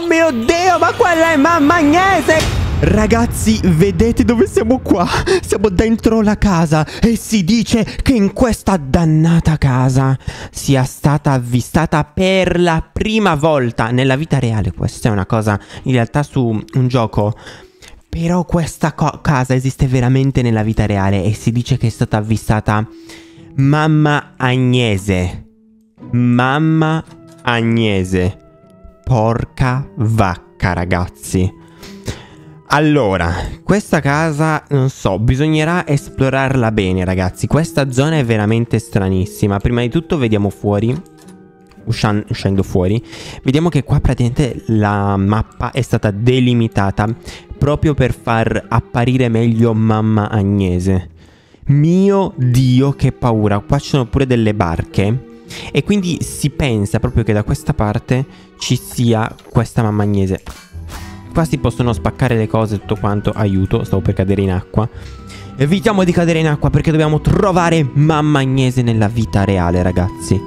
Oh mio Dio, ma quella è mamma Agnese! Ragazzi, vedete dove siamo qua? Siamo dentro la casa e si dice che in questa dannata casa sia stata avvistata per la prima volta nella vita reale. Questa è una cosa in realtà su un gioco. Però questa casa esiste veramente nella vita reale e si dice che è stata avvistata mamma Agnese. Mamma Agnese porca vacca, ragazzi. Allora, questa casa, non so, bisognerà esplorarla bene, ragazzi. Questa zona è veramente stranissima. Prima di tutto vediamo fuori uscendo fuori, vediamo che qua praticamente la mappa è stata delimitata proprio per far apparire meglio mamma Agnese. Mio Dio, che paura! Qua ci sono pure delle barche e quindi si pensa proprio che da questa parte ci sia questa mamma agnese. Qua si possono spaccare le cose tutto quanto. Aiuto, stavo per cadere in acqua. Evitiamo di cadere in acqua perché dobbiamo trovare mamma agnese nella vita reale, ragazzi.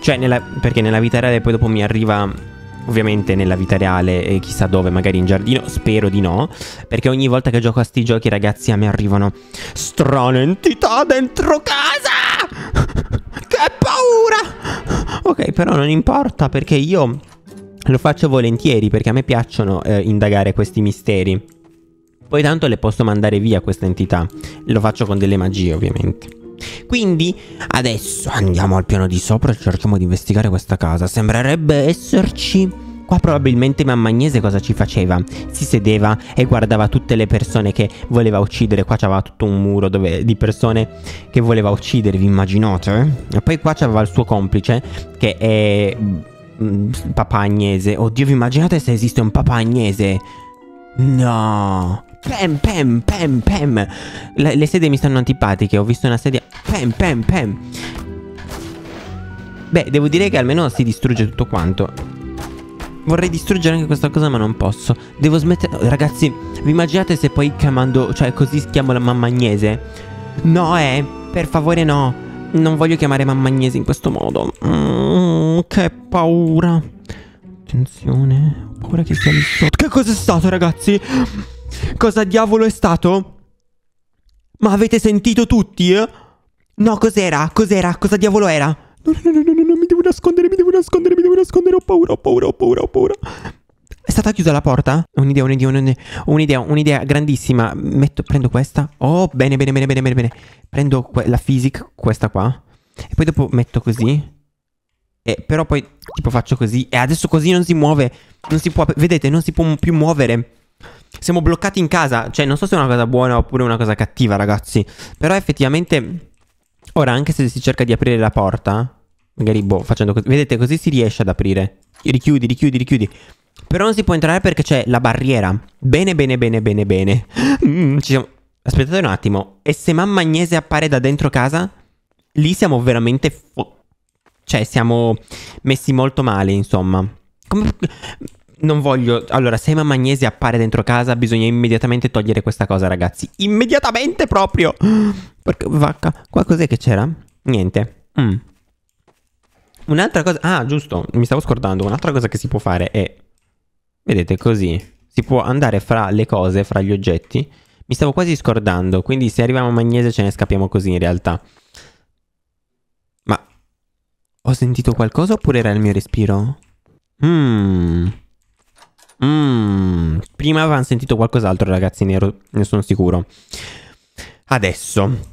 Cioè, nella, perché nella vita reale poi dopo mi arriva... Ovviamente nella vita reale, eh, chissà dove, magari in giardino, spero di no, perché ogni volta che gioco a sti giochi, ragazzi, a me arrivano strane entità dentro casa! Ok, però non importa perché io lo faccio volentieri perché a me piacciono eh, indagare questi misteri. Poi tanto le posso mandare via queste entità. Lo faccio con delle magie, ovviamente. Quindi adesso andiamo al piano di sopra e cerchiamo di investigare questa casa. Sembrerebbe esserci Qua probabilmente Agnese cosa ci faceva? Si sedeva e guardava tutte le persone che voleva uccidere. Qua c'aveva tutto un muro dove, di persone che voleva uccidere, vi immaginate? Eh? E poi qua c'aveva il suo complice che è mm, Agnese. Oddio, vi immaginate se esiste un Agnese? No. Pem, pem, pem, pem. Le, le sedie mi stanno antipatiche. Ho visto una sedia. Pem, pem, pem. Beh, devo dire che almeno si distrugge tutto quanto. Vorrei distruggere anche questa cosa ma non posso Devo smettere Ragazzi Vi immaginate se poi chiamando Cioè così chiamo la mamma Agnese No eh Per favore no Non voglio chiamare mamma Agnese in questo modo mm, Che paura Attenzione Ho paura che sia lì sotto Che cos'è stato ragazzi? Cosa diavolo è stato? Ma avete sentito tutti? Eh? No cos'era? Cos'era? Cosa diavolo era? No, no, no, no, no, no, mi devo nascondere, mi devo nascondere, mi devo nascondere, ho paura, ho paura, ho paura, ho paura. È stata chiusa la porta? Un'idea, un'idea, un'idea, un'idea, un'idea grandissima. Metto, prendo questa. Oh, bene, bene, bene, bene, bene, bene. Prendo que- la physic, questa qua. E poi dopo metto così. E però poi tipo faccio così. E adesso così non si muove. Non si può, vedete, non si può più muovere. Siamo bloccati in casa. Cioè, non so se è una cosa buona oppure una cosa cattiva, ragazzi. Però effettivamente... Ora, anche se si cerca di aprire la porta, magari, boh, facendo così, vedete, così si riesce ad aprire. Richiudi, richiudi, richiudi. Però non si può entrare perché c'è la barriera. Bene, bene, bene, bene, bene. Mm, siamo... Aspettate un attimo. E se Mamma Agnese appare da dentro casa? Lì siamo veramente... Fo- cioè, siamo messi molto male, insomma. Come... Non voglio... Allora, se Mamma Agnese appare dentro casa, bisogna immediatamente togliere questa cosa, ragazzi. Immediatamente proprio! Porca vacca, qua cos'è che c'era? Niente. Mm. Un'altra cosa... Ah, giusto, mi stavo scordando. Un'altra cosa che si può fare è... Vedete, così. Si può andare fra le cose, fra gli oggetti. Mi stavo quasi scordando, quindi se arriviamo a magnese ce ne scappiamo così in realtà. Ma... Ho sentito qualcosa oppure era il mio respiro? Mmm... Mm. Prima avevamo sentito qualcos'altro, ragazzi, ne, ero, ne sono sicuro. Adesso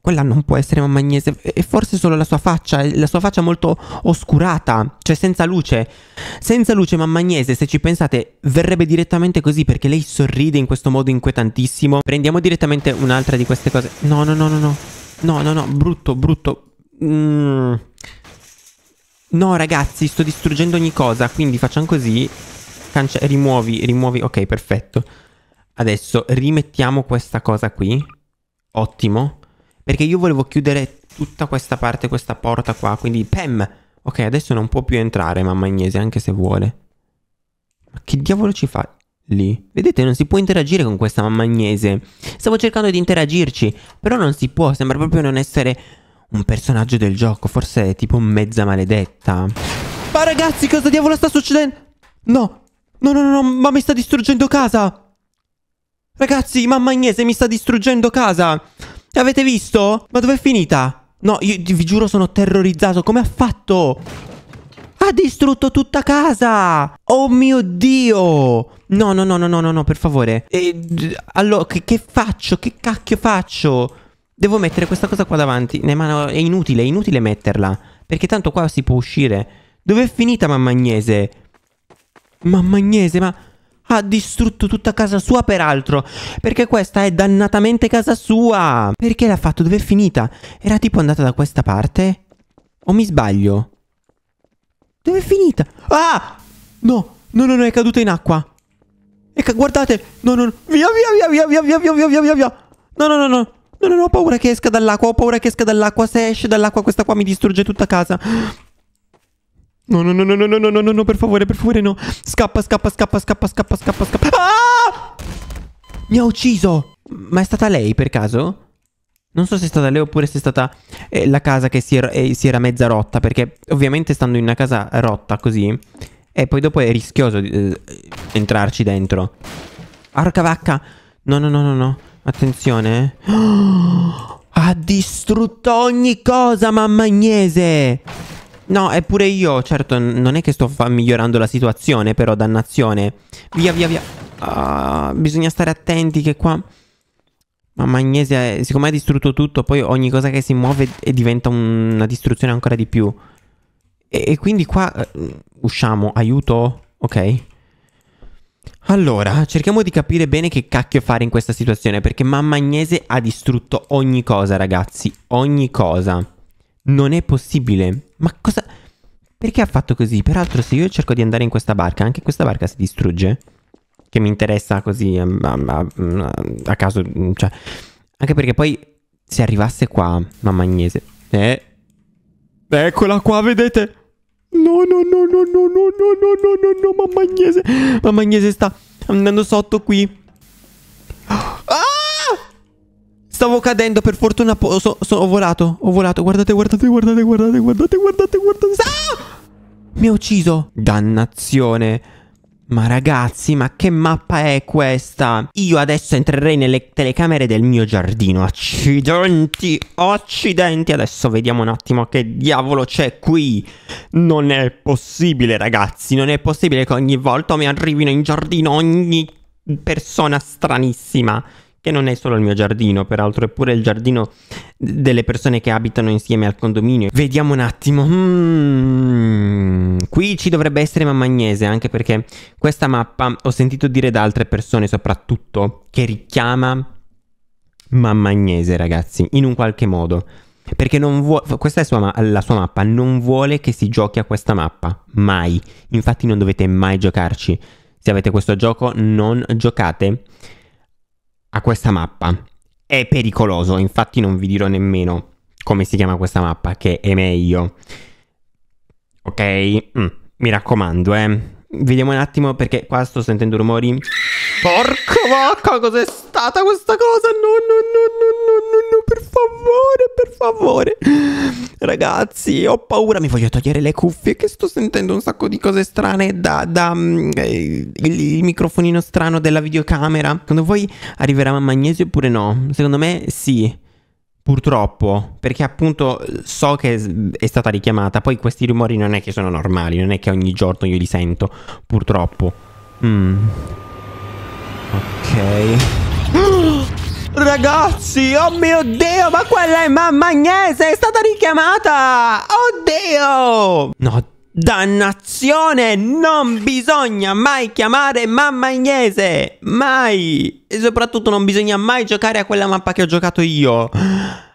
quella non può essere mamma Agnese e forse solo la sua faccia, eh, la sua faccia molto oscurata, cioè senza luce. Senza luce mamma Agnese, se ci pensate, verrebbe direttamente così perché lei sorride in questo modo inquietantissimo. Prendiamo direttamente un'altra di queste cose. No, no, no, no, no. No, no, no, brutto, brutto. Mm. No, ragazzi, sto distruggendo ogni cosa, quindi facciamo così. Cancia- rimuovi, rimuovi. Ok, perfetto. Adesso rimettiamo questa cosa qui. Ottimo. Perché io volevo chiudere tutta questa parte, questa porta qua. Quindi, PEM. Ok, adesso non può più entrare mamma Agnese, anche se vuole. Ma che diavolo ci fa lì? Vedete, non si può interagire con questa mamma Agnese. Stavo cercando di interagirci, però non si può. Sembra proprio non essere un personaggio del gioco. Forse è tipo mezza maledetta. Ma ragazzi, cosa diavolo sta succedendo? No, no, no, no, ma mi sta distruggendo casa! Ragazzi, mamma Agnese mi sta distruggendo casa! Cioè, avete visto? Ma dov'è finita? No, io vi giuro sono terrorizzato. Come ha fatto? Ha distrutto tutta casa! Oh mio Dio! No, no, no, no, no, no, no per favore. E, allora, che, che, faccio? Che cacchio faccio? Devo mettere questa cosa qua davanti. Ne, ma è inutile, è inutile metterla. Perché tanto qua si può uscire. Dov'è finita Mammagnese? Mammagnese, ma ha distrutto tutta casa sua peraltro, perché questa è dannatamente casa sua. Perché l'ha fatto? Dove è finita? Era tipo andata da questa parte? O mi sbaglio? Dove è finita? Ah! No, no, no, no, è caduta in acqua. Ecco, guardate, no, no, no, via, via, via, via, via, via, via, via, via, via. No, no, no, no. No, no, no, ho paura che esca dall'acqua, ho paura che esca dall'acqua. Se esce dall'acqua questa qua mi distrugge tutta casa. No, no, no, no, no, no, no, no, no, per favore, per favore, no. Scappa, scappa, scappa, scappa, scappa, scappa, scappa. Ah! Mi ha ucciso! Ma è stata lei, per caso? Non so se è stata lei oppure se è stata eh, la casa che si era, eh, si era, mezza rotta, perché ovviamente stando in una casa rotta così, e poi dopo è rischioso di, entrarci dentro. Arca vacca! No, no, no, no, no. Attenzione. Oh, ha distrutto ogni cosa, mamma Agnese! No, eppure io, certo, non è che sto migliorando la situazione, però, dannazione. Via, via, via. Ah, bisogna stare attenti che qua... Ma Magnesia, siccome ha distrutto tutto, poi ogni cosa che si muove diventa una distruzione ancora di più. E, e quindi qua... Uh, usciamo, aiuto? Ok. Allora, cerchiamo di capire bene che cacchio fare in questa situazione, perché Mamma Agnese ha distrutto ogni cosa, ragazzi. Ogni cosa. Non è possibile. Ma cosa... Perché ha fatto così? Peraltro se io cerco di andare in questa barca, anche questa barca si distrugge? Che mi interessa così a, a, a caso, cioè... Anche perché poi se arrivasse qua, mamma Agnese... Eh... Eccola qua, vedete? No, no, no, no, no, no, no, no, no, no, no, mamma Agnese... Mamma Agnese sta andando sotto qui... Stavo cadendo, per fortuna ho so, so, volato, ho volato. Guardate, guardate, guardate, guardate, guardate, guardate, guardate. Ah! Mi ha ucciso. Dannazione. Ma ragazzi, ma che mappa è questa? Io adesso entrerei nelle telecamere del mio giardino. Accidenti, accidenti. Adesso vediamo un attimo che diavolo c'è qui. Non è possibile, ragazzi. Non è possibile che ogni volta mi arrivino in giardino ogni persona stranissima che non è solo il mio giardino, peraltro, è pure il giardino delle persone che abitano insieme al condominio. Vediamo un attimo. Mm. Qui ci dovrebbe essere Mammagnese, anche perché questa mappa ho sentito dire da altre persone soprattutto che richiama Mammagnese, ragazzi, in un qualche modo. Perché non vuole. Questa è sua la sua mappa. Non vuole che si giochi a questa mappa. Mai. Infatti, non dovete mai giocarci. Se avete questo gioco, non giocate a questa mappa. È pericoloso, infatti non vi dirò nemmeno come si chiama questa mappa, che è meglio. Ok? Mm, mi raccomando, eh. Vediamo un attimo perché qua sto sentendo rumori. Porco vacca, cos'è stata questa cosa? No, no, no, no, no, no, no, per favore, per favore. Ragazzi, ho paura, mi voglio togliere le cuffie che sto sentendo un sacco di cose strane da, da mm, eh, il, il, microfonino strano della videocamera. Secondo voi arriverà a magnesio oppure no? Secondo me sì. Purtroppo, perché appunto eh, so che è stata richiamata, poi questi rumori non è che sono normali, non è che ogni giorno io li sento, purtroppo. Mm. Ok. Ragazzi, oh mio Dio, ma quella è mamma Agnese, è stata richiamata! Oddio! No, Dannazione! Non bisogna mai chiamare mamma Agnese! Mai! E soprattutto non bisogna mai giocare a quella mappa che ho giocato io!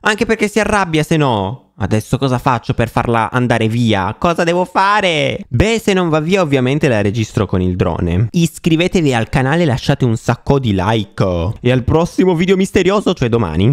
Anche perché si arrabbia se no. Adesso cosa faccio per farla andare via? Cosa devo fare? Beh, se non va via ovviamente la registro con il drone. Iscrivetevi al canale, e lasciate un sacco di like. E al prossimo video misterioso, cioè domani.